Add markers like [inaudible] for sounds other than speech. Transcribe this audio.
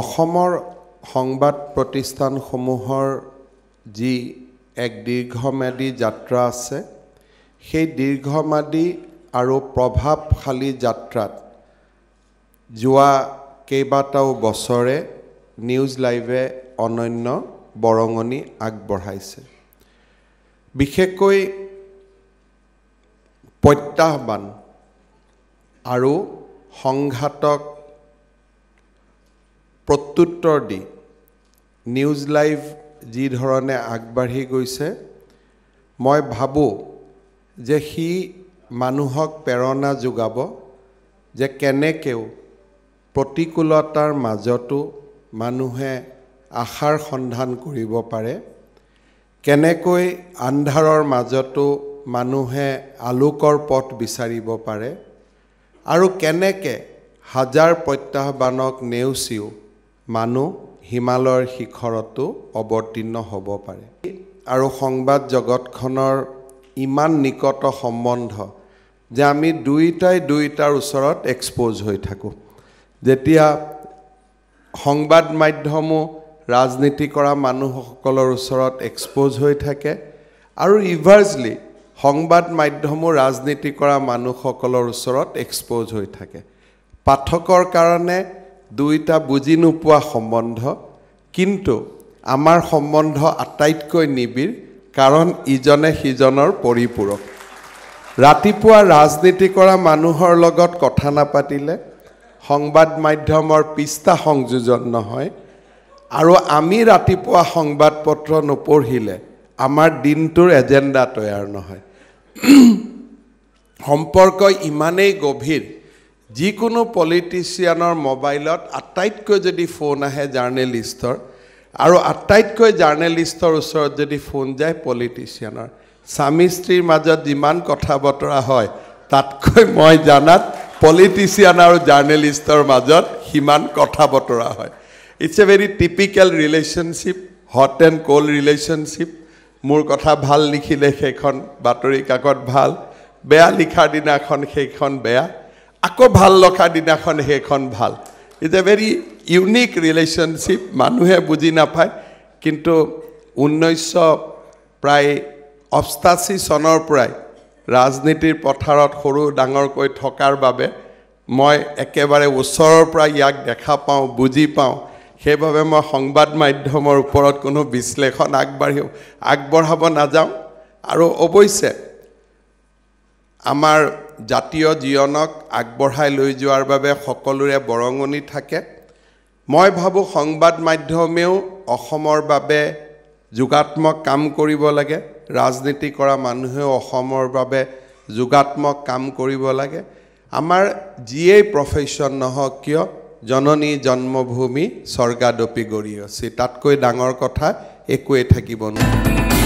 অসমৰ সংবাদ প্ৰতিষ্ঠানসমূহৰ যি এক দীৰ্ঘম্যাদী যাত্ৰা আছে সেই দীৰ্ঘম্যাদী আৰু প্ৰভাৱশালী যাত্ৰাত যোৱা কেইবাটাও বছৰে নিউজ লাইভে অনন্য বৰঙণি আগবঢ়াইছে বিশেষকৈ প্ৰত্যাহ্বান আৰু সংঘাতক প্ৰত্যুত্তৰ দি নিউজ লাইভ যিধৰণে আগবাঢ়ি গৈছে মই ভাবোঁ যে সি মানুহক প্ৰেৰণা যোগাব যে কেনেকৈও প্ৰতিকূলতাৰ মাজতো মানুহে আশাৰ সন্ধান কৰিব পাৰে কেনেকৈ আন্ধাৰৰ মাজতো মানুহে আলোকৰ পথ বিচাৰিব পাৰে আৰু কেনেকৈ হাজাৰ প্ৰত্যাহ্বানক নেওচিও মানুহ হিমালয়ৰ শিখৰতো অৱতীৰ্ণ হ'ব পাৰে আৰু সংবাদ জগতখনৰ ইমান নিকট সম্বন্ধ যে আমি দুয়োটাই দুয়োটাৰ ওচৰত এক্সপ'জ হৈ থাকোঁ যেতিয়া সংবাদ মাধ্যমো ৰাজনীতি কৰা মানুহসকলৰ ওচৰত এক্সপ'জ হৈ থাকে আৰু ৰিভাৰ্ছলি সংবাদ মাধ্যমো ৰাজনীতি কৰা মানুহসকলৰ ওচৰত এক্সপ'জ হৈ থাকে পাঠকৰ কাৰণে দুয়োটা বুজি নোপোৱা সম্বন্ধ কিন্তু আমাৰ সম্বন্ধ আটাইতকৈ নিবিড় কাৰণ ইজনে সিজনৰ পৰিপূৰক ৰাতিপুৱা ৰাজনীতি কৰা মানুহৰ লগত কথা নাপাতিলে সংবাদ মাধ্যমৰ পিষ্টা সংযোজন নহয় আৰু আমি ৰাতিপুৱা সংবাদ পত্ৰ নপঢ়িলে আমাৰ দিনটোৰ এজেণ্ডা তৈয়াৰ নহয় [clears throat] সম্পৰ্ক ইমানেই গভীৰ যিকোনো পলিটিচিয়ানৰ মোবাইলত আটাইতকৈ যদি ফোন আহে জাৰ্ণেলিষ্টৰ আৰু আটাইতকৈ জাৰ্ণেলিষ্টৰ ওচৰত যদি ফোন যায় পলিটিচিয়ানৰ স্বামী স্ত্ৰীৰ মাজত যিমান কথা বতৰা হয় তাতকৈ মই জানাত পলিটিচিয়ান আৰু জাৰ্ণেলিষ্টৰ মাজত সিমান কথা বতৰা হয় it's a very typical relationship hot and cold relationship মোৰ কথা ভাল লিখিলে সেইখন বাতৰি কাকত ভাল বেয়া লিখাৰ দিনাখন সেইখন বেয়া আকৌ ভাল লগা দিনাখন সেইখন ভাল is a very unique relationship মানুহে বুজি নাপায় কিন্তু ঊনৈছশ প্ৰায় অষ্টাশী চনৰ পৰাই ৰাজনীতিৰ পথাৰত সৰু ডাঙৰকৈ থকাৰ বাবে মই একেবাৰে ওচৰৰ পৰা ইয়াক দেখা পাওঁ বুজি পাওঁ সেইবাবে মই সংবাদ মাধ্যমৰ ওপৰত কোনো বিশ্লেষণ আগবাঢ়ি আগবঢ়াব নাযাওঁ আৰু অৱশ্যে আমাৰ জাতীয় জীৱনক আগবঢ়াই লৈ যোৱাৰ বাবে সকলোৰে বৰঙণি থাকে মই ভাবোঁ সংবাদ মাধ্যমেও অসমৰ বাবে যোগাত্মক কাম কৰিব লাগে ৰাজনীতি কৰা মানুহেও অসমৰ বাবে যোগাত্মক কাম কৰিব লাগে আমাৰ যিয়েই প্ৰফেশ্যন নহওক কিয় জননী জন্মভূমি স্বৰ্গাদপি আছে তাতকৈ ডাঙৰ কথা একোৱেই থাকিব নোৱাৰে